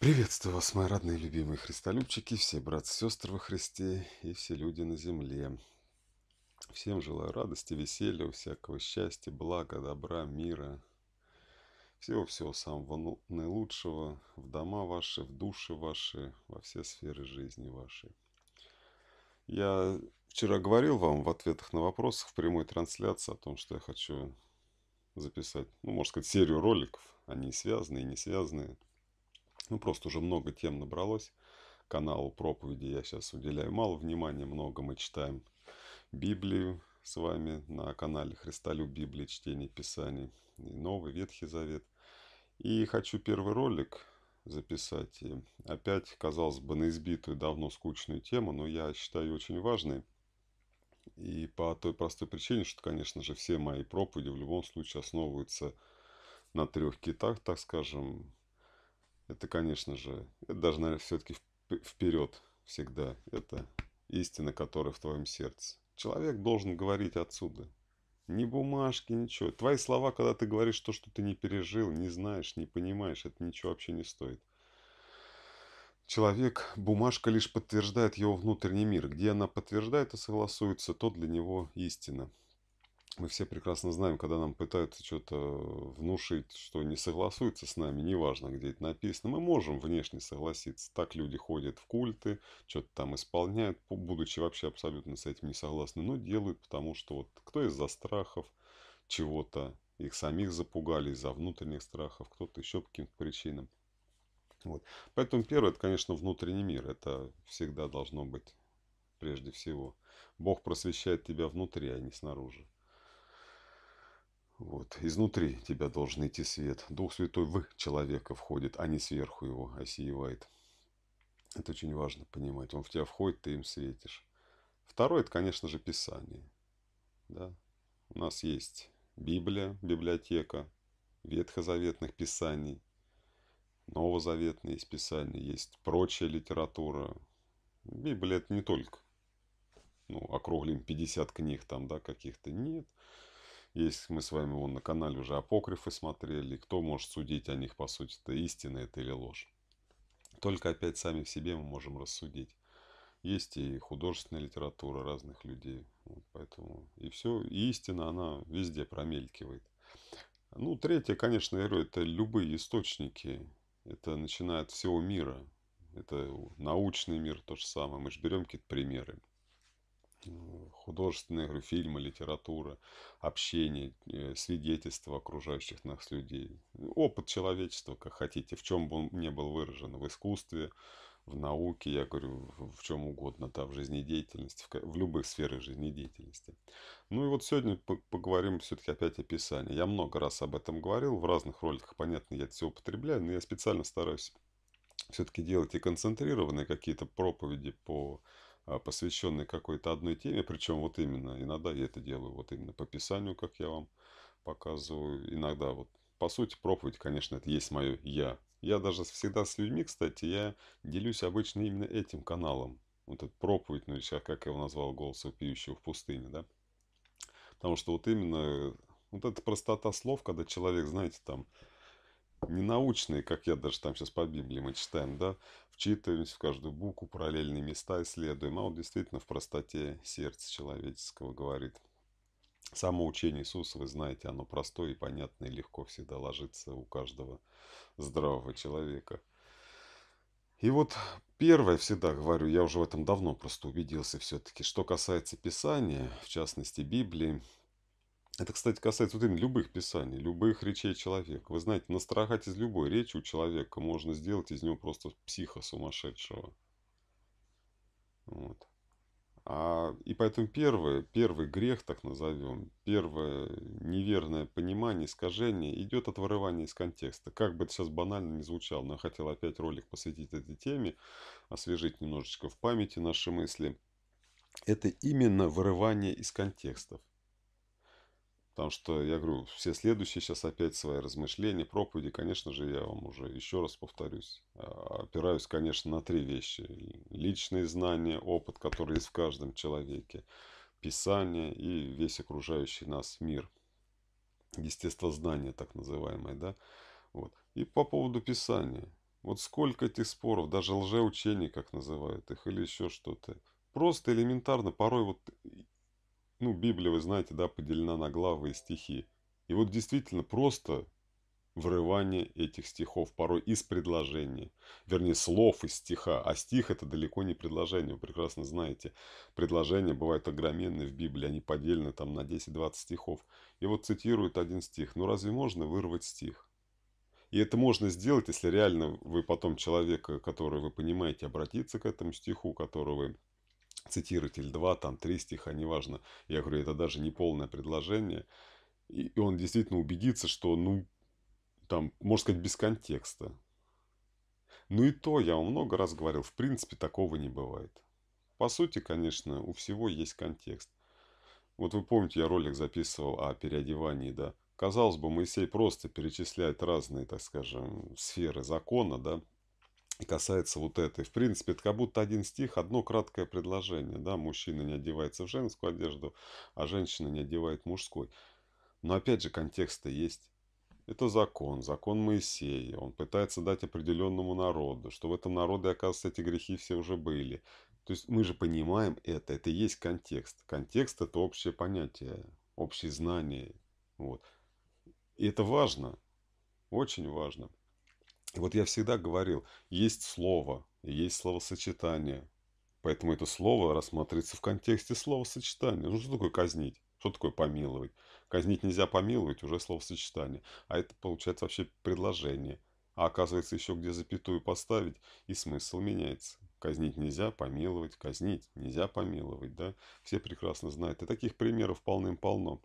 Приветствую вас, мои родные любимые христолюбчики, все братья, и сестры во Христе и все люди на земле. Всем желаю радости, веселья, всякого счастья, блага, добра, мира, всего-всего самого ну, наилучшего в дома ваши, в души ваши, во все сферы жизни вашей. Я вчера говорил вам в ответах на вопросы в прямой трансляции о том, что я хочу записать, ну, можно сказать, серию роликов. Они связаны и не связаны – ну просто уже много тем набралось. Каналу проповеди я сейчас уделяю мало внимания, много мы читаем Библию с вами на канале Христолюб Библии, чтение Писаний, и Новый Ветхий Завет. И хочу первый ролик записать. И опять, казалось бы, на избитую, давно скучную тему, но я считаю очень важной. И по той простой причине, что, конечно же, все мои проповеди в любом случае основываются на трех китах, так скажем, это, конечно же, это даже, наверное, все-таки вперед всегда. Это истина, которая в твоем сердце. Человек должен говорить отсюда. Ни бумажки, ничего. Твои слова, когда ты говоришь то, что ты не пережил, не знаешь, не понимаешь, это ничего вообще не стоит. Человек, бумажка лишь подтверждает его внутренний мир. Где она подтверждает и согласуется, то для него истина мы все прекрасно знаем, когда нам пытаются что-то внушить, что не согласуется с нами, неважно, где это написано, мы можем внешне согласиться. Так люди ходят в культы, что-то там исполняют, будучи вообще абсолютно с этим не согласны, но делают, потому что вот кто из-за страхов чего-то, их самих запугали из-за внутренних страхов, кто-то еще по каким-то причинам. Вот. Поэтому первое, это, конечно, внутренний мир. Это всегда должно быть прежде всего. Бог просвещает тебя внутри, а не снаружи. Вот. Изнутри тебя должен идти свет. Дух Святой в человека входит, а не сверху его осеевает. Это очень важно понимать. Он в тебя входит, ты им светишь. Второе, это, конечно же, Писание. Да? У нас есть Библия, библиотека ветхозаветных писаний, новозаветные есть писания, есть прочая литература. Библия это не только, ну, округлим 50 книг там, да, каких-то, нет. Нет если мы с вами вон на канале уже апокрифы смотрели, кто может судить о них, по сути, это истина это или ложь. Только опять сами в себе мы можем рассудить. Есть и художественная литература разных людей. Вот поэтому и все, и истина, она везде промелькивает. Ну, третье, конечно, я говорю, это любые источники. Это начинает от всего мира. Это научный мир то же самое. Мы же берем какие-то примеры художественные фильмы, литература, общение, э, свидетельства окружающих нас людей, опыт человечества, как хотите, в чем бы он не был выражен, в искусстве, в науке, я говорю, в чем угодно, да, в жизнедеятельности, в, в любых сферах жизнедеятельности. Ну и вот сегодня поговорим все-таки опять о писании. Я много раз об этом говорил, в разных роликах, понятно, я это все употребляю, но я специально стараюсь все-таки делать и концентрированные какие-то проповеди по а, посвященный какой-то одной теме, причем вот именно, иногда я это делаю вот именно по писанию, как я вам показываю, иногда вот, по сути, проповедь, конечно, это есть мое «я». Я даже всегда с людьми, кстати, я делюсь обычно именно этим каналом, вот этот проповедь, ну, сейчас, как я его назвал, «Голос вопиющего в пустыне», да, потому что вот именно вот эта простота слов, когда человек, знаете, там, ненаучные, как я даже там сейчас по Библии мы читаем, да, вчитываемся в каждую букву, параллельные места исследуем, а он действительно в простоте сердца человеческого говорит. Само учение Иисуса, вы знаете, оно простое и понятное, и легко всегда ложится у каждого здравого человека. И вот первое, всегда говорю, я уже в этом давно просто убедился все-таки, что касается Писания, в частности Библии, это, кстати, касается вот именно любых писаний, любых речей человека. Вы знаете, настрахать из любой речи у человека можно сделать из него просто психа сумасшедшего. Вот. А, и поэтому первое, первый грех, так назовем, первое неверное понимание, искажение идет от вырывания из контекста. Как бы это сейчас банально не звучало, но я хотел опять ролик посвятить этой теме, освежить немножечко в памяти наши мысли. Это именно вырывание из контекстов. Потому что, я говорю, все следующие сейчас опять свои размышления, проповеди, конечно же, я вам уже еще раз повторюсь, а, опираюсь, конечно, на три вещи. Личные знания, опыт, который есть в каждом человеке, Писание и весь окружающий нас мир. Естествознание, так называемое, да. Вот. И по поводу Писания. Вот сколько этих споров, даже лжеучений, как называют их, или еще что-то. Просто элементарно, порой вот ну, Библия, вы знаете, да, поделена на главы и стихи. И вот действительно просто врывание этих стихов, порой из предложения, вернее, слов из стиха. А стих – это далеко не предложение, вы прекрасно знаете. Предложения бывают огроменные в Библии, они поделены там на 10-20 стихов. И вот цитирует один стих. Ну разве можно вырвать стих? И это можно сделать, если реально вы потом человека, который вы понимаете, обратиться к этому стиху, который вы цитировать, или два, там, три стиха, неважно. Я говорю, это даже не полное предложение. И он действительно убедится, что, ну, там, можно сказать, без контекста. Ну и то, я вам много раз говорил, в принципе, такого не бывает. По сути, конечно, у всего есть контекст. Вот вы помните, я ролик записывал о переодевании, да. Казалось бы, Моисей просто перечисляет разные, так скажем, сферы закона, да, касается вот этой. В принципе, это как будто один стих, одно краткое предложение. Да, мужчина не одевается в женскую одежду, а женщина не одевает мужской. Но опять же, контексты есть. Это закон, закон Моисея. Он пытается дать определенному народу, что в этом народе, оказывается, эти грехи все уже были. То есть мы же понимаем это, это и есть контекст. Контекст – это общее понятие, общие знания. Вот. И это важно, очень важно. Вот я всегда говорил, есть слово, есть словосочетание. Поэтому это слово рассматривается в контексте словосочетания. Ну что такое казнить? Что такое помиловать? Казнить нельзя помиловать, уже словосочетание. А это получается вообще предложение. А оказывается, еще где запятую поставить, и смысл меняется. Казнить нельзя, помиловать, казнить нельзя, помиловать. Да? Все прекрасно знают. И таких примеров полным-полно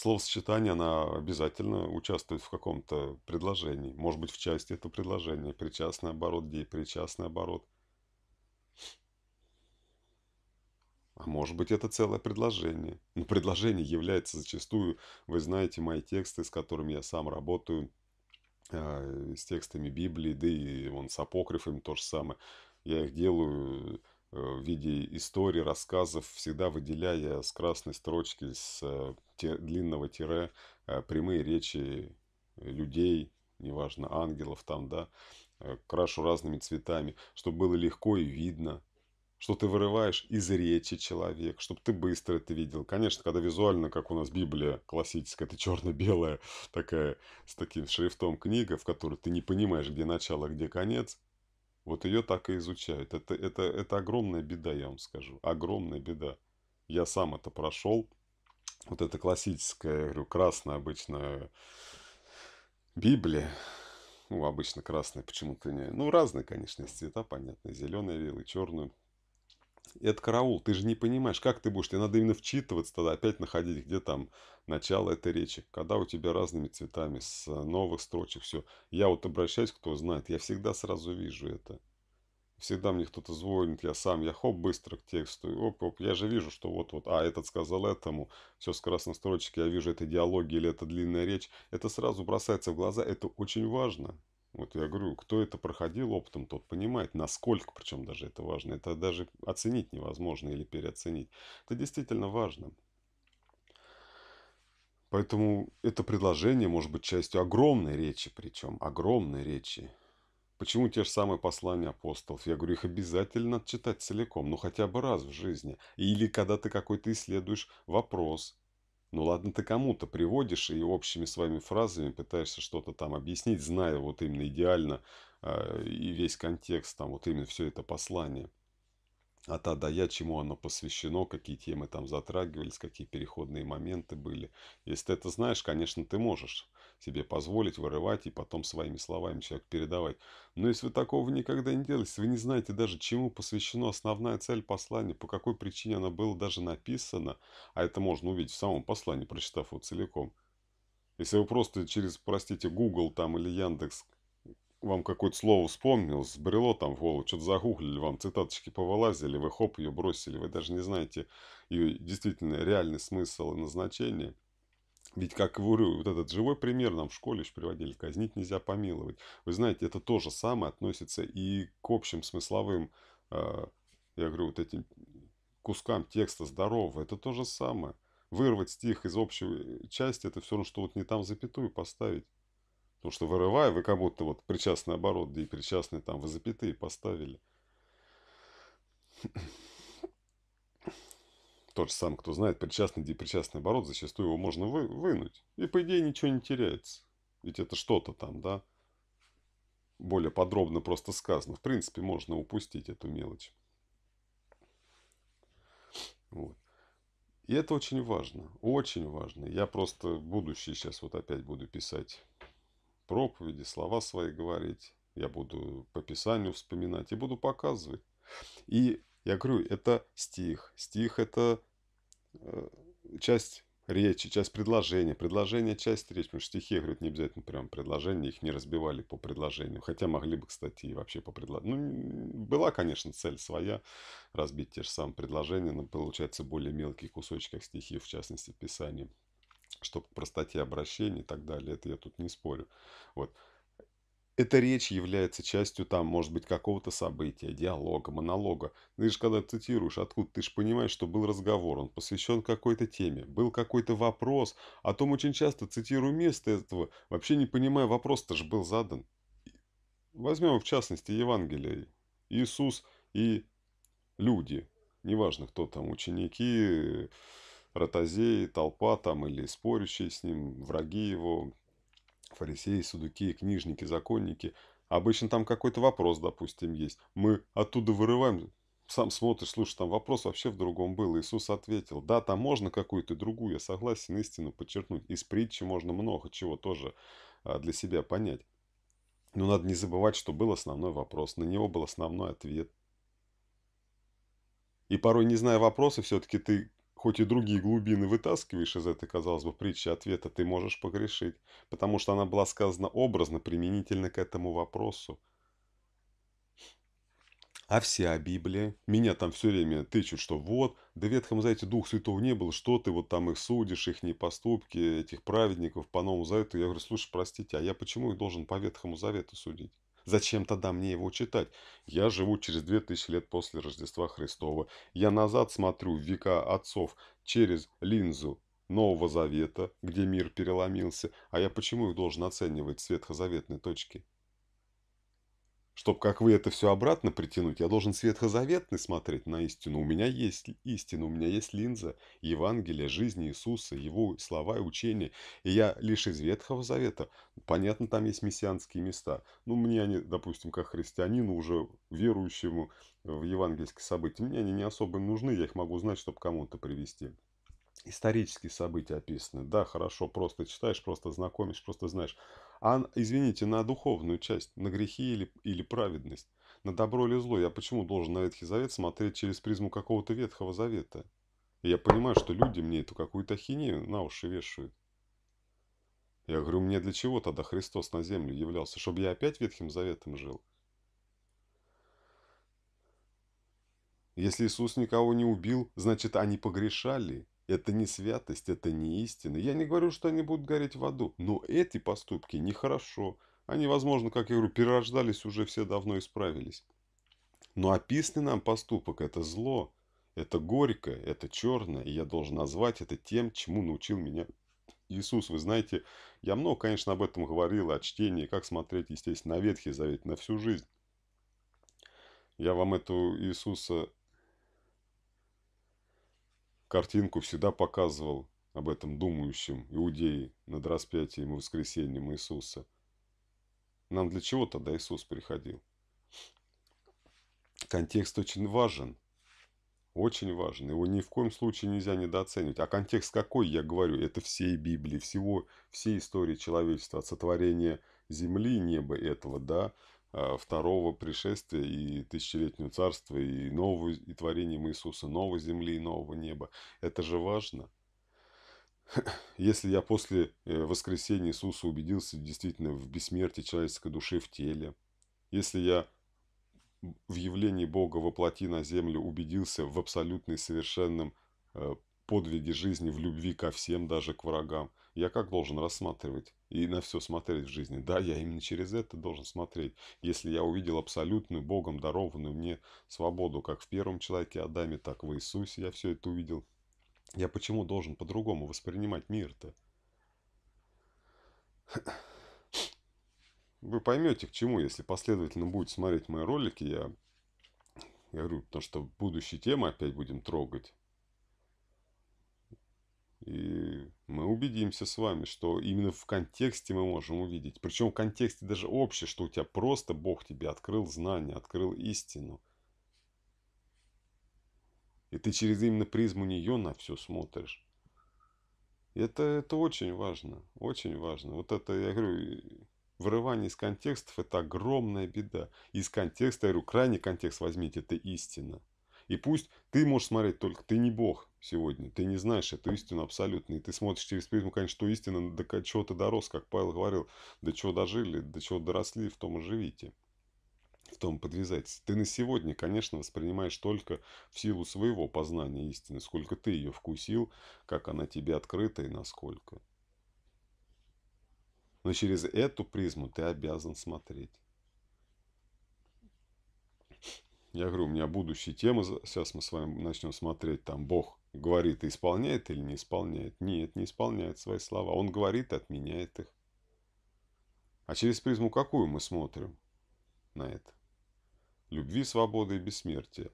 словосочетание, она обязательно участвует в каком-то предложении. Может быть, в части этого предложения. Причастный оборот, депричастный оборот. А может быть, это целое предложение. Но предложение является зачастую, вы знаете, мои тексты, с которыми я сам работаю, э, с текстами Библии, да и он с апокрифами то же самое. Я их делаю Э, в виде истории рассказов, всегда выделяя с красной строчки, с э, длинного тире э, прямые речи людей, неважно, ангелов там, да, крашу разными цветами, чтобы было легко и видно, что ты вырываешь из речи человек, чтобы ты быстро это видел. Конечно, когда визуально, как у нас Библия классическая, это черно-белая такая, с таким шрифтом книга, в которой ты не понимаешь, где начало, а где конец, вот ее так и изучают. Это, это, это огромная беда, я вам скажу. Огромная беда. Я сам это прошел. Вот это классическая, я говорю, красная обычно Библия. Ну, обычно красная почему-то не... Ну, разные, конечно, цвета, понятно. Зеленая вилла, черную это караул, ты же не понимаешь, как ты будешь, тебе надо именно вчитываться тогда, опять находить, где там начало этой речи, когда у тебя разными цветами, с новых строчек, все. Я вот обращаюсь, кто знает, я всегда сразу вижу это. Всегда мне кто-то звонит, я сам, я хоп, быстро к тексту, оп-оп, я же вижу, что вот-вот, а, этот сказал этому, все с красной строчки, я вижу, это диалоги или это длинная речь, это сразу бросается в глаза, это очень важно. Вот я говорю, кто это проходил опытом, тот понимает, насколько, причем даже это важно. Это даже оценить невозможно или переоценить. Это действительно важно. Поэтому это предложение может быть частью огромной речи, причем огромной речи. Почему те же самые послания апостолов? Я говорю, их обязательно читать целиком, ну хотя бы раз в жизни. Или когда ты какой-то исследуешь вопрос, ну ладно, ты кому-то приводишь и общими своими фразами пытаешься что-то там объяснить, зная вот именно идеально э, и весь контекст, там вот именно все это послание. А та да я, чему оно посвящено, какие темы там затрагивались, какие переходные моменты были. Если ты это знаешь, конечно, ты можешь себе позволить, вырывать и потом своими словами человек передавать. Но если вы такого никогда не делаете, вы не знаете даже, чему посвящена основная цель послания, по какой причине она была даже написана, а это можно увидеть в самом послании, прочитав его целиком. Если вы просто через, простите, Google там или Яндекс вам какое-то слово вспомнил, сбрело там в голову, что-то загуглили, вам цитаточки повылазили, вы хоп, ее бросили, вы даже не знаете ее действительно реальный смысл и назначение – ведь, как говорю, вот этот живой пример нам в школе же приводили, казнить нельзя помиловать. Вы знаете, это то же самое относится и к общим смысловым, а, я говорю, вот этим кускам текста здорового, это то же самое. Вырвать стих из общей э, части, это все равно, что вот не там запятую поставить. Потому что вырывая, вы как будто вот причастный оборот, да и причастный там вы запятые поставили тот же сам, кто знает причастный, депричастный оборот, зачастую его можно вы, вынуть. И по идее ничего не теряется. Ведь это что-то там, да? Более подробно просто сказано. В принципе, можно упустить эту мелочь. Вот. И это очень важно, очень важно. Я просто будущее сейчас вот опять буду писать проповеди, слова свои говорить. Я буду по Писанию вспоминать и буду показывать. И я говорю, это стих. Стих – это э, часть речи, часть предложения. Предложение – часть речи. Потому что стихи, я говорю, не обязательно прям предложение. Их не разбивали по предложению. Хотя могли бы, кстати, и вообще по предложению. Ну, была, конечно, цель своя – разбить те же самые предложения. Но получается более мелкие кусочки, стихи, в частности, в Писании чтобы простоте обращения и так далее. Это я тут не спорю. Вот эта речь является частью там, может быть, какого-то события, диалога, монолога. Ты ну, же когда цитируешь, откуда ты же понимаешь, что был разговор, он посвящен какой-то теме, был какой-то вопрос. А том очень часто цитирую место этого, вообще не понимая, вопрос-то же был задан. Возьмем, в частности, Евангелие. Иисус и люди, неважно, кто там, ученики, ротозеи, толпа там или спорящие с ним, враги его, Фарисеи, судуки, книжники, законники. Обычно там какой-то вопрос, допустим, есть. Мы оттуда вырываем, сам смотришь, слушай, там вопрос вообще в другом был. Иисус ответил, да, там можно какую-то другую, я согласен, истину подчеркнуть. Из притчи можно много чего тоже а, для себя понять. Но надо не забывать, что был основной вопрос, на него был основной ответ. И порой, не зная вопроса, все-таки ты Хоть и другие глубины вытаскиваешь из этой, казалось бы, притчи ответа, ты можешь погрешить, потому что она была сказана образно, применительно к этому вопросу. А вся Библия? Меня там все время тычут, что вот, да в Ветхом Завете Дух Святого не было, что ты вот там их судишь, их не поступки, этих праведников по Новому Завету. Я говорю, слушай, простите, а я почему их должен по Ветхому Завету судить? Зачем тогда мне его читать? Я живу через две тысячи лет после Рождества Христова. Я назад смотрю в века отцов через линзу Нового Завета, где мир переломился. А я почему их должен оценивать с ветхозаветной точки? Чтобы, как вы, это все обратно притянуть, я должен светхозаветный смотреть на истину. У меня есть истина, у меня есть линза, Евангелие, жизнь Иисуса, Его слова и учения. И я лишь из Ветхого Завета. Понятно, там есть мессианские места. Ну, мне они, допустим, как христианину, уже верующему в евангельские события, мне они не особо нужны, я их могу знать, чтобы кому-то привести исторические события описаны. Да, хорошо, просто читаешь, просто знакомишь, просто знаешь. А, извините, на духовную часть, на грехи или, или праведность, на добро или зло. Я почему должен на Ветхий Завет смотреть через призму какого-то Ветхого Завета? И я понимаю, что люди мне эту какую-то хинею на уши вешают. Я говорю, мне для чего тогда Христос на землю являлся? Чтобы я опять Ветхим Заветом жил? Если Иисус никого не убил, значит, они погрешали. Это не святость, это не истина. Я не говорю, что они будут гореть в аду, но эти поступки нехорошо. Они, возможно, как я говорю, перерождались уже все давно исправились. Но описанный нам поступок – это зло, это горькое, это черное, и я должен назвать это тем, чему научил меня Иисус. Вы знаете, я много, конечно, об этом говорил, о чтении, как смотреть, естественно, на Ветхий Завет, на всю жизнь. Я вам эту Иисуса картинку всегда показывал об этом думающим иудеи над распятием и воскресением Иисуса. Нам для чего тогда Иисус приходил? Контекст очень важен. Очень важен. Его ни в коем случае нельзя недооценивать. А контекст какой, я говорю, это всей Библии, всего, всей истории человечества, от сотворения земли, неба этого, да, а, второго пришествия и тысячелетнего царства, и, нового, и творением Иисуса, новой земли и нового неба. Это же важно. Если я после э, воскресения Иисуса убедился действительно в бессмертии человеческой души в теле, если я в явлении Бога воплоти на землю убедился в абсолютной совершенном э, подвиге жизни, в любви ко всем, даже к врагам, я как должен рассматривать и на все смотреть в жизни? Да, я именно через это должен смотреть. Если я увидел абсолютную, Богом дарованную мне свободу, как в первом человеке Адаме, так в Иисусе, я все это увидел. Я почему должен по-другому воспринимать мир-то? Вы поймете, к чему, если последовательно будете смотреть мои ролики, я я говорю, потому что будущие темы опять будем трогать. И мы убедимся с вами, что именно в контексте мы можем увидеть. Причем в контексте даже общий, что у тебя просто Бог тебе открыл знание, открыл истину. И ты через именно призму нее на все смотришь. Это, это очень важно, очень важно. Вот это, я говорю, вырывание из контекстов – это огромная беда. Из контекста, я говорю, крайний контекст возьмите, это истина. И пусть ты можешь смотреть только, ты не Бог сегодня, ты не знаешь эту истину абсолютно. И ты смотришь через призму, конечно, что истина, до чего ты дорос, как Павел говорил, до чего дожили, до чего доросли, в том и живите в том подвязайтесь. Ты на сегодня, конечно, воспринимаешь только в силу своего познания истины, сколько ты ее вкусил, как она тебе открыта и насколько. Но через эту призму ты обязан смотреть. Я говорю, у меня будущая тема, сейчас мы с вами начнем смотреть, там Бог говорит и исполняет или не исполняет. Нет, не исполняет свои слова. Он говорит и отменяет их. А через призму какую мы смотрим на это? Любви, свободы и бессмертия.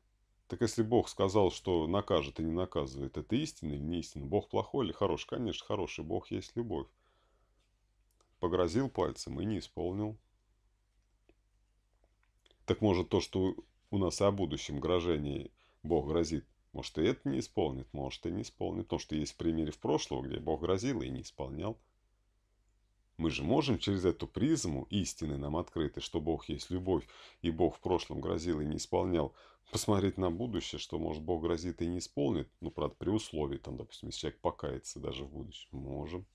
Так если Бог сказал, что накажет и не наказывает, это истина или не истина? Бог плохой или хороший? Конечно, хороший. Бог есть любовь. Погрозил пальцем и не исполнил. Так может то, что у нас о будущем грожении Бог грозит. Может, и это не исполнит, может, и не исполнит. то что есть примеры в прошлого, где Бог грозил и не исполнял. Мы же можем через эту призму, истины нам открыты, что Бог есть любовь, и Бог в прошлом грозил и не исполнял, посмотреть на будущее, что, может, Бог грозит и не исполнит, ну, правда, при условии, там, допустим, если человек покается даже в будущем, можем.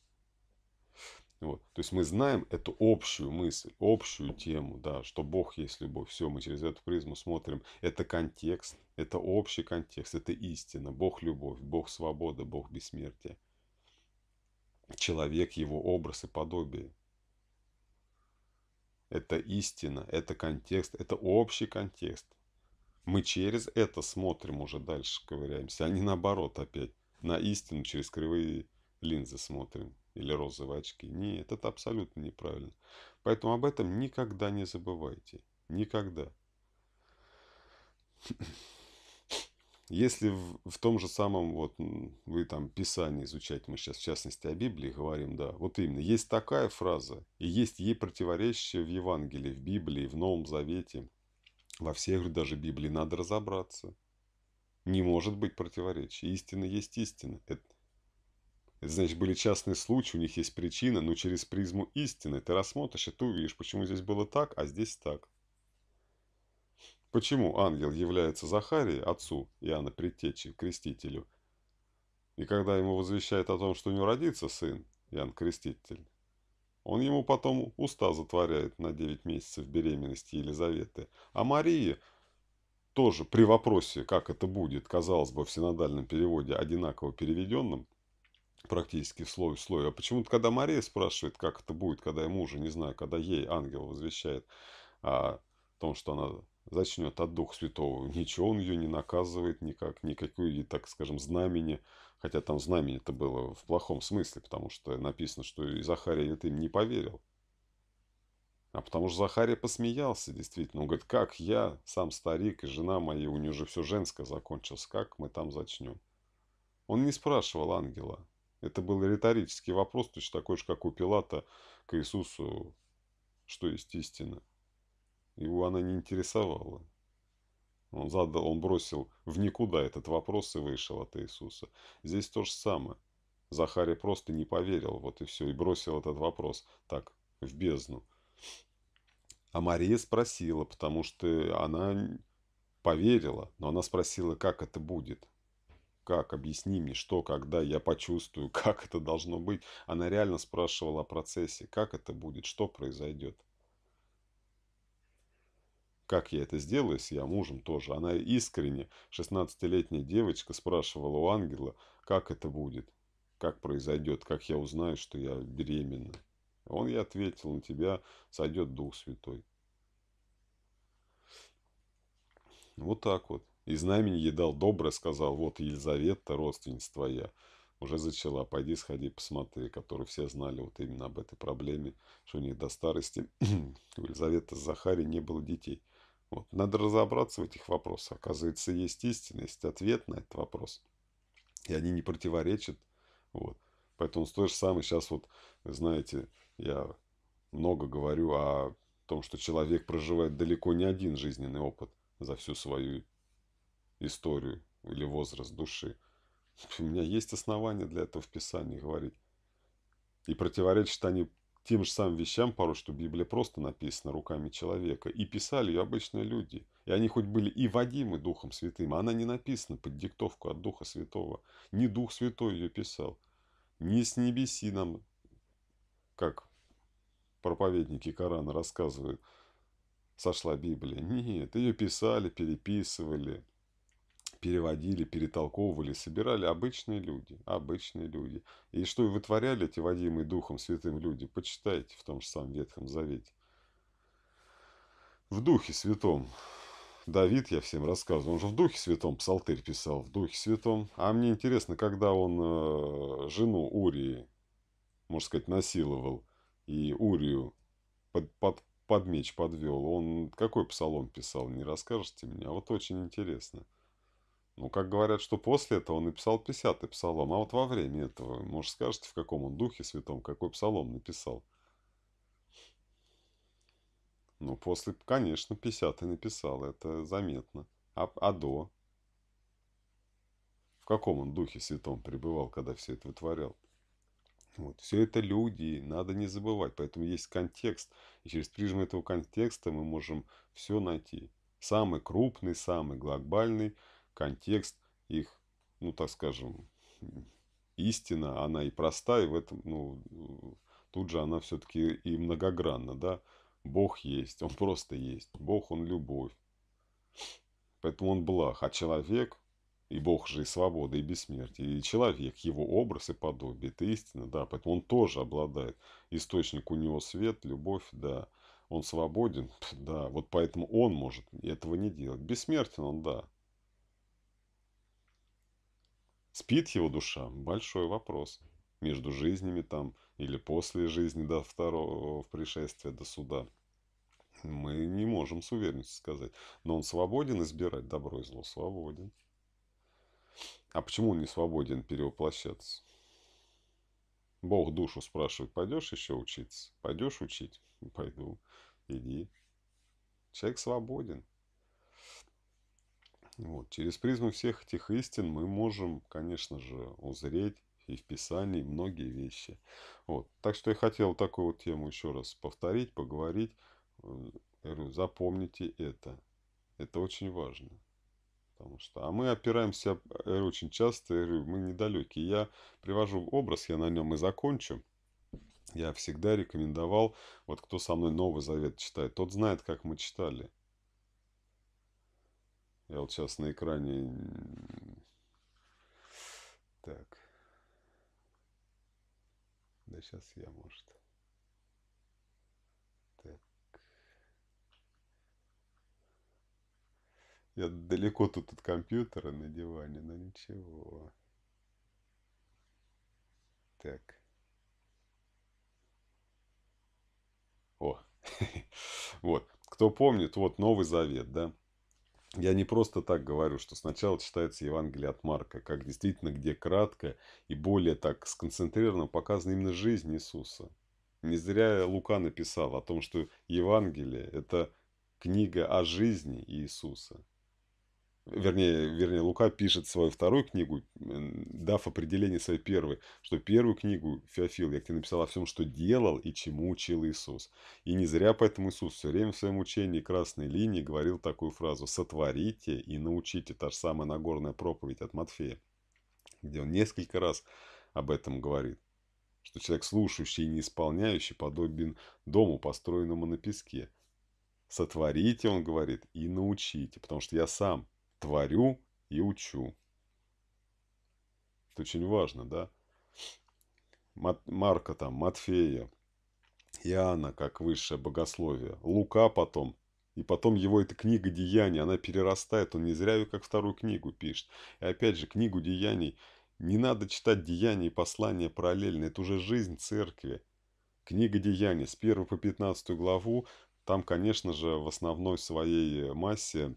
Вот. То есть мы знаем эту общую мысль, общую тему, да, что Бог есть любовь. Все, мы через эту призму смотрим. Это контекст, это общий контекст, это истина. Бог любовь, Бог свобода, Бог бессмертие. Человек, его образ и подобие. Это истина, это контекст, это общий контекст. Мы через это смотрим уже дальше, ковыряемся, а не наоборот опять. На истину через кривые линзы смотрим или розовые очки. Нет, это абсолютно неправильно. Поэтому об этом никогда не забывайте. Никогда. Если в, в том же самом, вот вы там Писание изучать, мы сейчас в частности о Библии говорим, да, вот именно, есть такая фраза, и есть ей противоречащая в Евангелии, в Библии, в Новом Завете, во всех даже Библии надо разобраться. Не может быть противоречия. Истина есть истина. Это, значит, были частные случаи, у них есть причина, но через призму истины ты рассмотришь, и ты увидишь, почему здесь было так, а здесь так. Почему ангел является Захарии, отцу Иоанна Предтечи, крестителю, и когда ему возвещает о том, что у него родится сын, Иоанн Креститель, он ему потом уста затворяет на 9 месяцев беременности Елизаветы. А Мария тоже при вопросе, как это будет, казалось бы, в синодальном переводе одинаково переведенном, практически слой в слой. А почему-то, когда Мария спрашивает, как это будет, когда ему уже, не знаю, когда ей ангел возвещает о том, что она зачнет от Духа Святого, ничего он ее не наказывает никак, никакой, так скажем, знамени. Хотя там знамени это было в плохом смысле, потому что написано, что и Захария это им не поверил. А потому что Захария посмеялся, действительно. Он говорит, как я, сам старик и жена моя, у нее же все женское закончилось, как мы там зачнем? Он не спрашивал ангела, это был риторический вопрос, точно такой же, как у Пилата к Иисусу, что есть истина. Его она не интересовала. Он, задал, он бросил в никуда этот вопрос и вышел от Иисуса. Здесь то же самое. Захарий просто не поверил, вот и все, и бросил этот вопрос так, в бездну. А Мария спросила, потому что она поверила, но она спросила, как это будет как, объясни мне, что, когда, я почувствую, как это должно быть. Она реально спрашивала о процессе, как это будет, что произойдет. Как я это сделаю, если я мужем тоже. Она искренне, 16-летняя девочка, спрашивала у ангела, как это будет, как произойдет, как я узнаю, что я беременна. Он ей ответил, на тебя сойдет Дух Святой. Вот так вот. И знаменье дал доброе, сказал, вот Елизавета, родственница твоя, уже зачала, пойди сходи посмотри, которые все знали вот именно об этой проблеме, что у них до старости у Елизаветы с Захари не было детей. Вот. Надо разобраться в этих вопросах. Оказывается, есть истина, есть ответ на этот вопрос. И они не противоречат. Вот. Поэтому с той же самой сейчас вот, знаете, я много говорю о том, что человек проживает далеко не один жизненный опыт за всю свою историю или возраст души. У меня есть основания для этого в Писании говорить. И противоречат они тем же самым вещам порой, что Библия просто написана руками человека. И писали ее обычные люди. И они хоть были и водимы Духом Святым, а она не написана под диктовку от Духа Святого. Не Дух Святой ее писал. Не с небеси нам, как проповедники Корана рассказывают, сошла Библия. Нет, ее писали, переписывали, переводили, перетолковывали, собирали обычные люди, обычные люди. И что и вытворяли эти водимые Духом Святым люди, почитайте в том же самом Ветхом Завете. В Духе Святом. Давид, я всем рассказываю, он же в Духе Святом псалтырь писал, в Духе Святом. А мне интересно, когда он э, жену Урии, можно сказать, насиловал, и Урию под, под, под меч подвел, он какой псалом писал, не расскажете мне? А вот очень интересно. Ну, как говорят, что после этого он написал 50-й псалом, а вот во время этого, может, скажете, в каком он духе святом, какой псалом написал? Ну, после, конечно, 50-й написал, это заметно. А, а до? В каком он духе святом пребывал, когда все это вытворял? Вот. Все это люди, надо не забывать. Поэтому есть контекст, и через призму этого контекста мы можем все найти. Самый крупный, самый глобальный – контекст, их, ну так скажем, истина, она и проста, и в этом, ну, тут же она все-таки и многогранна, да. Бог есть, он просто есть. Бог, он любовь. Поэтому он благ. А человек, и Бог же и свобода, и бессмертие. И человек, его образ и подобие, это истина, да. Поэтому он тоже обладает. Источник у него свет, любовь, да. Он свободен, да. Вот поэтому он может этого не делать. Бессмертен он, да. Спит его душа? Большой вопрос. Между жизнями там или после жизни до второго пришествия до суда. Мы не можем с уверенностью сказать. Но он свободен избирать добро и зло? Свободен. А почему он не свободен перевоплощаться? Бог душу спрашивает, пойдешь еще учиться? Пойдешь учить? Пойду. Иди. Человек свободен. Вот. Через призму всех этих истин мы можем, конечно же, узреть и в Писании многие вещи. Вот. Так что я хотел такую вот тему еще раз повторить, поговорить. Э, запомните это. Это очень важно. Потому что, а мы опираемся говорю, очень часто, говорю, мы недалеки. Я привожу образ, я на нем и закончу. Я всегда рекомендовал, вот кто со мной Новый Завет читает, тот знает, как мы читали. Я вот сейчас на экране... Так. Да сейчас я, может. Так. Я далеко тут от компьютера на диване, но ничего. Так. О, вот, кто помнит, вот Новый Завет, да? Я не просто так говорю, что сначала читается Евангелие от Марка, как действительно где кратко и более так сконцентрированно показана именно жизнь Иисуса. Не зря Лука написал о том, что Евангелие – это книга о жизни Иисуса вернее, вернее, Лука пишет свою вторую книгу, дав определение своей первой, что первую книгу, Феофил, я к тебе написал о всем, что делал и чему учил Иисус. И не зря поэтому Иисус все время в своем учении красной линии говорил такую фразу «сотворите и научите». Та же самая Нагорная проповедь от Матфея, где он несколько раз об этом говорит что человек, слушающий и не исполняющий, подобен дому, построенному на песке. Сотворите, он говорит, и научите, потому что я сам творю и учу. Это очень важно, да? Марка там, Матфея, Иоанна как высшее богословие, Лука потом. И потом его эта книга деяний, она перерастает, он не зря ее как вторую книгу пишет. И опять же, книгу деяний, не надо читать деяния и послания параллельно, это уже жизнь церкви. Книга деяний с 1 по 15 главу, там, конечно же, в основной своей массе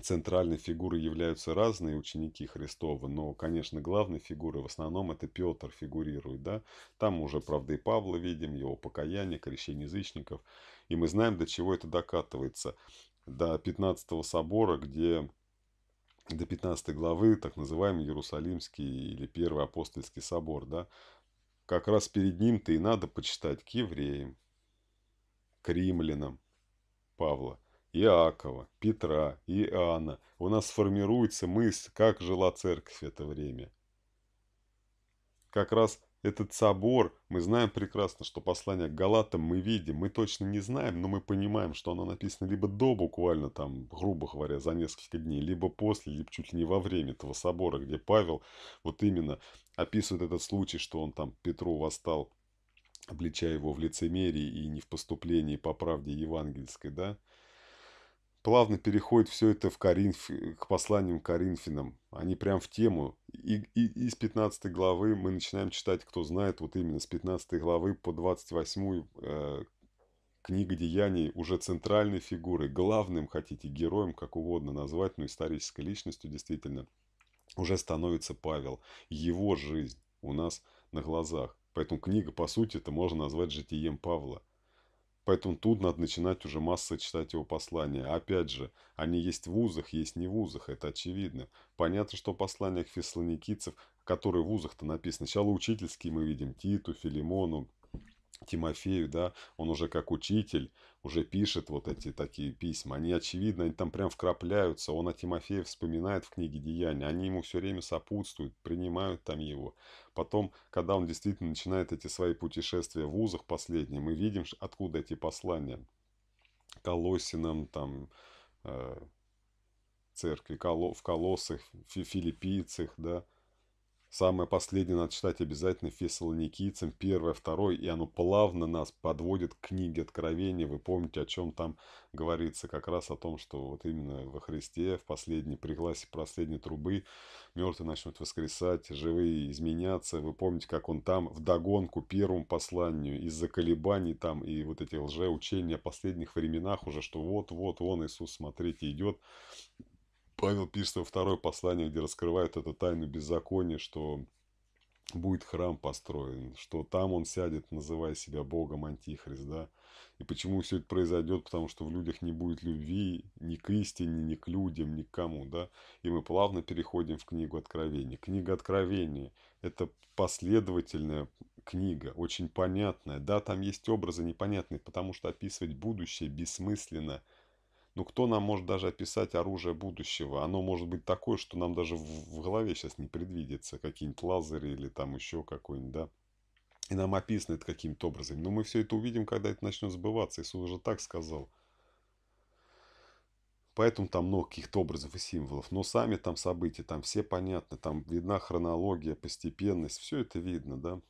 Центральной фигурой являются разные ученики Христова, но, конечно, главной фигурой в основном это Петр фигурирует, да? Там уже, правда, и Павла видим, его покаяние, крещение язычников, и мы знаем, до чего это докатывается. До 15 собора, где до 15 главы, так называемый Иерусалимский или Первый апостольский собор, да? Как раз перед ним-то и надо почитать к евреям, к римлянам Павла – Иакова, Петра, Иоанна, у нас формируется мысль, как жила церковь в это время. Как раз этот собор, мы знаем прекрасно, что послание к Галатам мы видим, мы точно не знаем, но мы понимаем, что оно написано либо до, буквально там, грубо говоря, за несколько дней, либо после, либо чуть ли не во время этого собора, где Павел вот именно описывает этот случай, что он там Петру восстал, обличая его в лицемерии и не в поступлении по правде евангельской, да, плавно переходит все это в Коринф, э, к посланиям Коринфянам. Они прям в тему. И, и, и с 15 главы мы начинаем читать, кто знает, вот именно с 15 главы по 28 э, книга Деяний уже центральной фигурой, главным, хотите, героем, как угодно назвать, но исторической личностью действительно, уже становится Павел. Его жизнь у нас на глазах. Поэтому книга, по сути, это можно назвать житием Павла. Поэтому тут надо начинать уже масса читать его послания. Опять же, они есть в вузах, есть не в вузах, это очевидно. Понятно, что послания к фессалоникийцев, которые в вузах-то написаны. Сначала учительские мы видим Титу, Филимону, Тимофею, да, он уже как учитель, уже пишет вот эти такие письма. Они, очевидно, они там прям вкрапляются. Он о Тимофее вспоминает в книге «Деяния». Они ему все время сопутствуют, принимают там его. Потом, когда он действительно начинает эти свои путешествия в вузах последние, мы видим, откуда эти послания. Колосинам, там, э, церкви, в в Филиппийцах, да, Самое последнее надо читать обязательно фессалоникийцам, первое, второе, и оно плавно нас подводит к книге Откровения. Вы помните, о чем там говорится, как раз о том, что вот именно во Христе, в последней пригласе последней трубы, мертвые начнут воскресать, живые изменяться. Вы помните, как он там в догонку первому посланию из-за колебаний там и вот эти лжеучения о последних временах уже, что вот-вот, он Иисус, смотрите, идет Павел пишет во второе послание, где раскрывают эту тайну беззакония, что будет храм построен, что там он сядет, называя себя Богом Антихрист, да. И почему все это произойдет? Потому что в людях не будет любви ни к истине, ни к людям, ни к кому, да. И мы плавно переходим в книгу Откровения. Книга Откровения – это последовательная книга, очень понятная. Да, там есть образы непонятные, потому что описывать будущее бессмысленно – но ну, кто нам может даже описать оружие будущего? Оно может быть такое, что нам даже в голове сейчас не предвидится. Какие-нибудь лазеры или там еще какой-нибудь, да? И нам описано это каким-то образом. Но мы все это увидим, когда это начнет сбываться. Иисус уже так сказал. Поэтому там много каких-то образов и символов. Но сами там события, там все понятно. Там видна хронология, постепенность. Все это видно, да?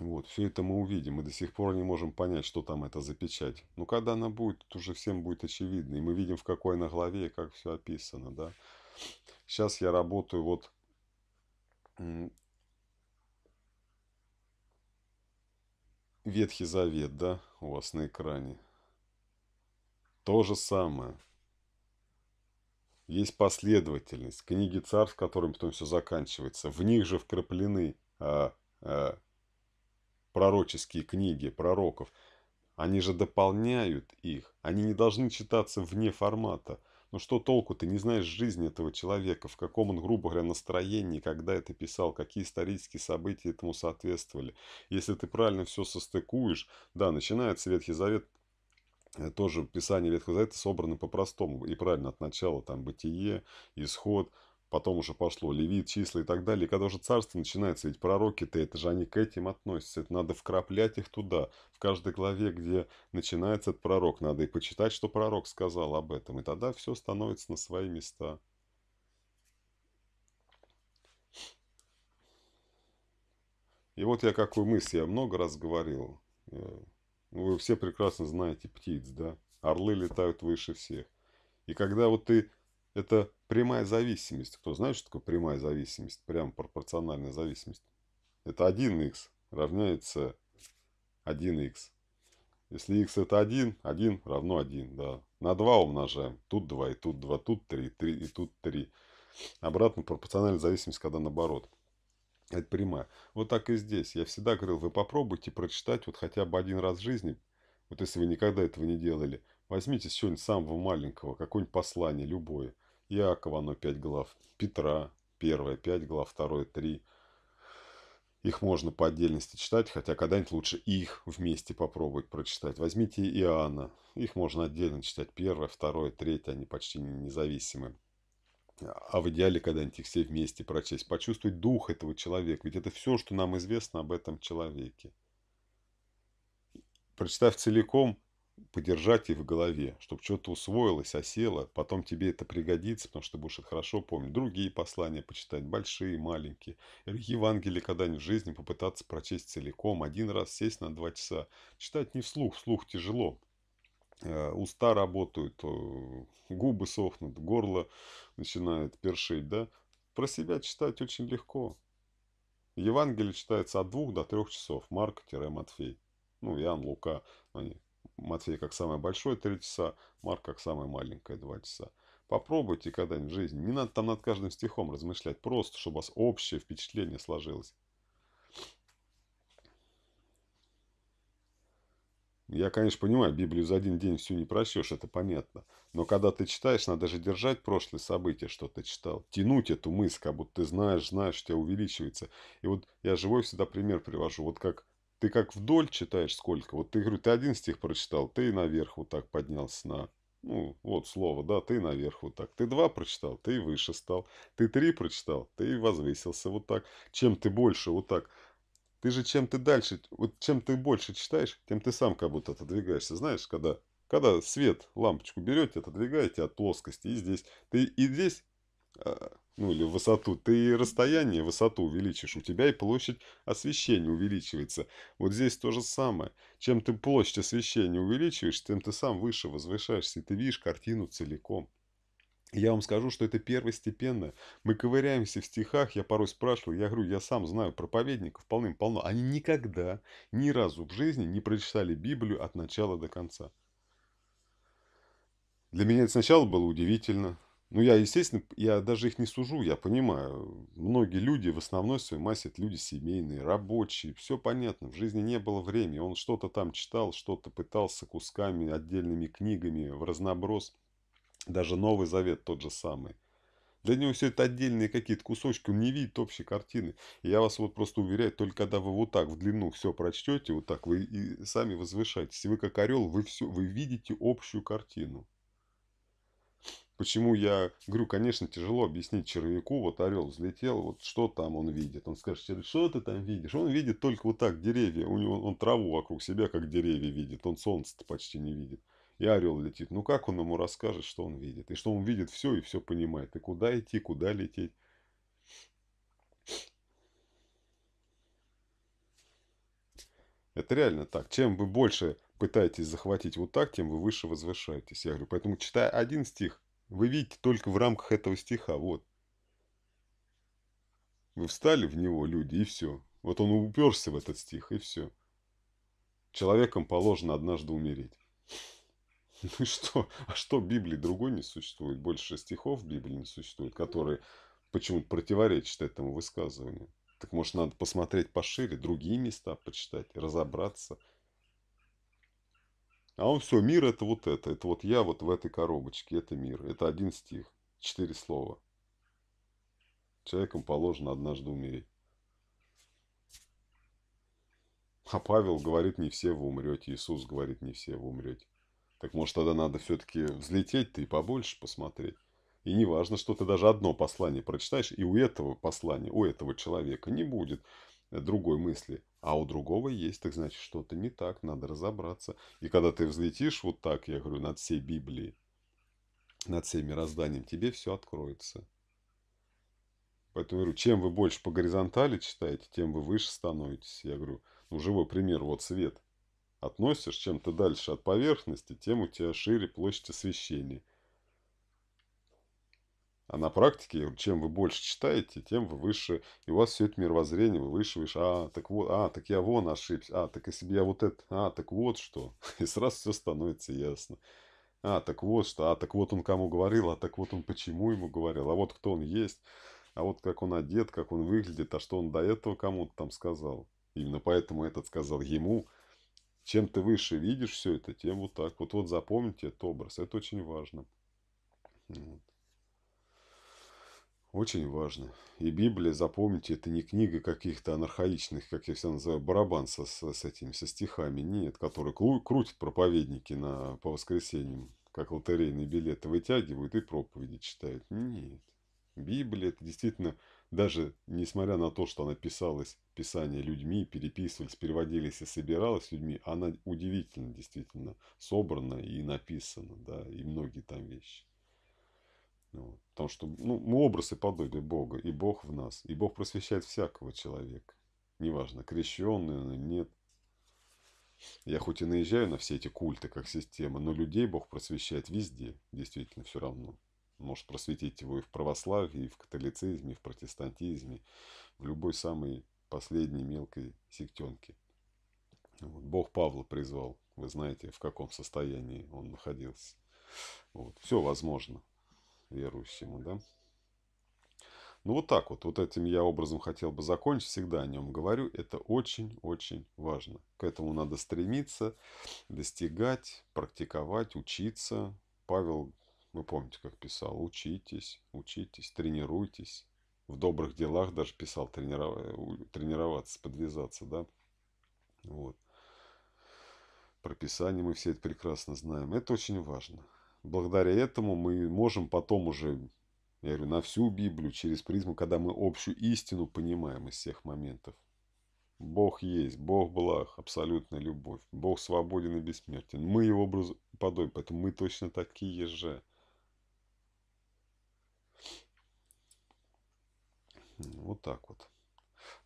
Вот, все это мы увидим, мы до сих пор не можем понять, что там это за печать. Но когда она будет, тут уже всем будет очевидно, и мы видим, в какой она главе, и как все описано, да. Сейчас я работаю вот... Ветхий Завет, да, у вас на экране. То же самое. Есть последовательность. Книги царств, которым потом все заканчивается. В них же вкреплены. а, а, пророческие книги пророков, они же дополняют их, они не должны читаться вне формата. Ну что толку, ты не знаешь жизни этого человека, в каком он, грубо говоря, настроении, когда это писал, какие исторические события этому соответствовали. Если ты правильно все состыкуешь, да, начинается Ветхий Завет, э, тоже Писание Ветхого Завета собрано по-простому и правильно от начала, там, бытие, исход – потом уже пошло Левит, числа и так далее, когда уже царство начинается, ведь пророки-то, это же они к этим относятся, это надо вкраплять их туда, в каждой главе, где начинается этот пророк, надо и почитать, что пророк сказал об этом, и тогда все становится на свои места. И вот я какую мысль, я много раз говорил, э, ну, вы все прекрасно знаете птиц, да, орлы летают выше всех, и когда вот ты это прямая зависимость. Кто знает, что такое прямая зависимость? Прям пропорциональная зависимость. Это 1х равняется 1х. Если x это 1, 1 равно 1, да. На 2 умножаем. Тут 2, и тут 2, тут 3, 3 и тут 3. Обратно пропорциональная зависимость, когда наоборот. Это прямая. Вот так и здесь. Я всегда говорил, вы попробуйте прочитать вот хотя бы один раз в жизни. Вот если вы никогда этого не делали. Возьмите сегодня самого маленького, какое-нибудь послание, любое. Иакова, но 5 глав, Петра, первая 5 глав, второй 3. Их можно по отдельности читать, хотя когда-нибудь лучше их вместе попробовать прочитать. Возьмите Иоанна. Их можно отдельно читать. Первое, второе, третье. Они почти независимы. А в идеале когда-нибудь их все вместе прочесть. Почувствовать дух этого человека. Ведь это все, что нам известно об этом человеке. Прочитав целиком, подержать их в голове, чтобы что-то усвоилось, осело, а потом тебе это пригодится, потому что ты будешь это хорошо помнить. Другие послания почитать, большие, маленькие. Или Евангелие когда-нибудь в жизни попытаться прочесть целиком, один раз сесть на два часа. Читать не вслух, вслух тяжело. Э, уста работают, губы сохнут, горло начинает першить, да? Про себя читать очень легко. Евангелие читается от двух до трех часов. Марк-Матфей. Ну, Иоанн, Лука. Они Матфей как самое большое 3 часа, Марк как самое маленькое 2 часа. Попробуйте когда-нибудь в жизни. Не надо там над каждым стихом размышлять, просто чтобы у вас общее впечатление сложилось. Я, конечно, понимаю, Библию за один день всю не прочешь, это понятно. Но когда ты читаешь, надо же держать прошлые события, что ты читал. Тянуть эту мысль, как будто ты знаешь, знаешь, у тебя увеличивается. И вот я живой всегда пример привожу. Вот как ты как вдоль читаешь сколько? Вот ты, говорю, ты один стих прочитал, ты наверх вот так поднялся на... Ну, вот слово, да, ты наверх вот так. Ты два прочитал, ты выше стал. Ты три прочитал, ты возвысился вот так. Чем ты больше вот так. Ты же чем ты дальше, вот чем ты больше читаешь, тем ты сам как будто отодвигаешься. Знаешь, когда, когда свет, лампочку берете, отодвигаете от плоскости, и здесь, ты и здесь а, ну или высоту, ты и расстояние, высоту увеличишь, у тебя и площадь освещения увеличивается. Вот здесь то же самое. Чем ты площадь освещения увеличиваешь, тем ты сам выше возвышаешься, и ты видишь картину целиком. Я вам скажу, что это первостепенное. Мы ковыряемся в стихах, я порой спрашиваю, я говорю, я сам знаю проповедников полным-полно. Они никогда, ни разу в жизни не прочитали Библию от начала до конца. Для меня это сначала было удивительно, ну, я, естественно, я даже их не сужу, я понимаю. Многие люди в основной своей массе это люди семейные, рабочие, все понятно. В жизни не было времени. Он что-то там читал, что-то пытался кусками, отдельными книгами, в разноброс. Даже Новый Завет тот же самый. Для него все это отдельные какие-то кусочки, он не видит общей картины. И я вас вот просто уверяю, только когда вы вот так в длину все прочтете, вот так вы и сами возвышаетесь. Вы как орел, вы, все, вы видите общую картину. Почему я говорю, конечно, тяжело объяснить червяку, вот орел взлетел, вот что там он видит. Он скажет, червяк, что ты там видишь? Он видит только вот так деревья, у него он траву вокруг себя как деревья видит, он солнце почти не видит. И орел летит. Ну как он ему расскажет, что он видит? И что он видит все и все понимает. И куда идти, куда лететь. Это реально так. Чем вы больше пытаетесь захватить вот так, тем вы выше возвышаетесь. Я говорю, поэтому читая один стих, вы видите только в рамках этого стиха, вот. Вы встали в него, люди, и все. Вот он уперся в этот стих, и все. Человеком положено однажды умереть. Ну что, а что Библии другой не существует? Больше стихов Библии не существует, которые почему-то противоречат этому высказыванию. Так может надо посмотреть пошире, другие места почитать, разобраться – а он все, мир это вот это. Это вот я вот в этой коробочке. Это мир. Это один стих. Четыре слова. Человеком положено однажды умереть. А Павел говорит, не все вы умрете. Иисус говорит, не все вы умрете. Так может тогда надо все-таки взлететь-то и побольше посмотреть. И не важно, что ты даже одно послание прочитаешь, и у этого послания, у этого человека не будет другой мысли. А у другого есть, так значит, что-то не так, надо разобраться. И когда ты взлетишь вот так, я говорю, над всей Библией, над всем мирозданием, тебе все откроется. Поэтому я говорю, чем вы больше по горизонтали читаете, тем вы выше становитесь. Я говорю, ну, живой пример, вот свет. Относишь, чем ты дальше от поверхности, тем у тебя шире площадь освещения. А на практике, чем вы больше читаете, тем вы выше, и у вас все это мировоззрение, вы выше, выше. А, так вот, а, так я вон ошибся, а, так если бы я вот это, а, так вот что. И сразу все становится ясно. А, так вот что, а, так вот он кому говорил, а, так вот он почему ему говорил, а вот кто он есть, а вот как он одет, как он выглядит, а что он до этого кому-то там сказал. Именно поэтому этот сказал ему. Чем ты выше видишь все это, тем вот так. Вот, вот запомните этот образ, это очень важно. Вот. Очень важно. И Библия, запомните, это не книга каких-то анархаичных, как я все называю, барабан со, с, с этими, со стихами. Нет, которые крутят проповедники на, по воскресеньям, как лотерейные билеты вытягивают и проповеди читают. Нет. Библия это действительно, даже несмотря на то, что она писалась, писание людьми, переписывались, переводились и собиралась людьми, она удивительно действительно собрана и написана, да, и многие там вещи. Вот. Потому что ну, мы образ и подобие Бога, и Бог в нас, и Бог просвещает всякого человека. Неважно, крещенный он или нет. Я хоть и наезжаю на все эти культы как система, но людей Бог просвещает везде, действительно, все равно. Может просветить его и в православии, и в католицизме, и в протестантизме, в любой самой последней мелкой сектенке. Вот. Бог Павла призвал, вы знаете, в каком состоянии он находился. Вот. Все возможно верующему, да. Ну вот так вот, вот этим я образом хотел бы закончить, всегда о нем говорю, это очень-очень важно. К этому надо стремиться, достигать, практиковать, учиться. Павел, вы помните, как писал, учитесь, учитесь, тренируйтесь. В добрых делах даже писал трениров... тренироваться, подвязаться, да. Вот. Про Писание мы все это прекрасно знаем. Это очень важно благодаря этому мы можем потом уже, я говорю, на всю Библию, через призму, когда мы общую истину понимаем из всех моментов. Бог есть, Бог благ, абсолютная любовь, Бог свободен и бессмертен. Мы его образ подой, поэтому мы точно такие же. Вот так вот.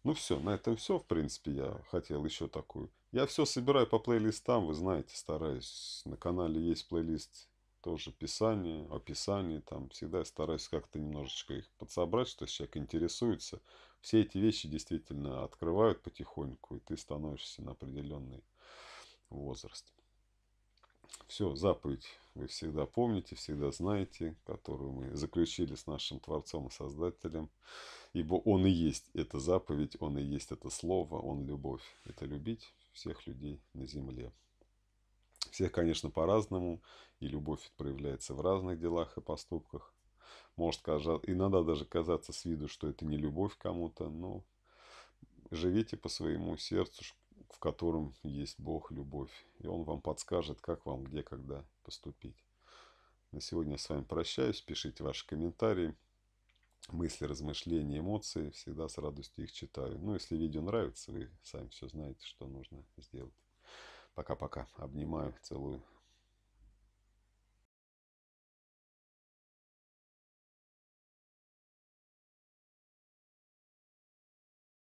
Ну все, на этом все, в принципе, я хотел еще такую. Я все собираю по плейлистам, вы знаете, стараюсь. На канале есть плейлист тоже писание, описание, там всегда я стараюсь как-то немножечко их подсобрать, что человек интересуется. Все эти вещи действительно открывают потихоньку, и ты становишься на определенный возраст. Все, заповедь вы всегда помните, всегда знаете, которую мы заключили с нашим Творцом и Создателем. Ибо Он и есть эта заповедь, Он и есть это Слово, Он любовь. Это любить всех людей на земле. Всех, конечно, по-разному, и любовь проявляется в разных делах и поступках. Может казаться, иногда даже казаться с виду, что это не любовь кому-то, но живите по своему сердцу, в котором есть Бог, любовь, и Он вам подскажет, как вам, где, когда поступить. На сегодня я с вами прощаюсь, пишите ваши комментарии, мысли, размышления, эмоции, всегда с радостью их читаю. Ну, если видео нравится, вы сами все знаете, что нужно сделать. Пока-пока. Обнимаю, целую.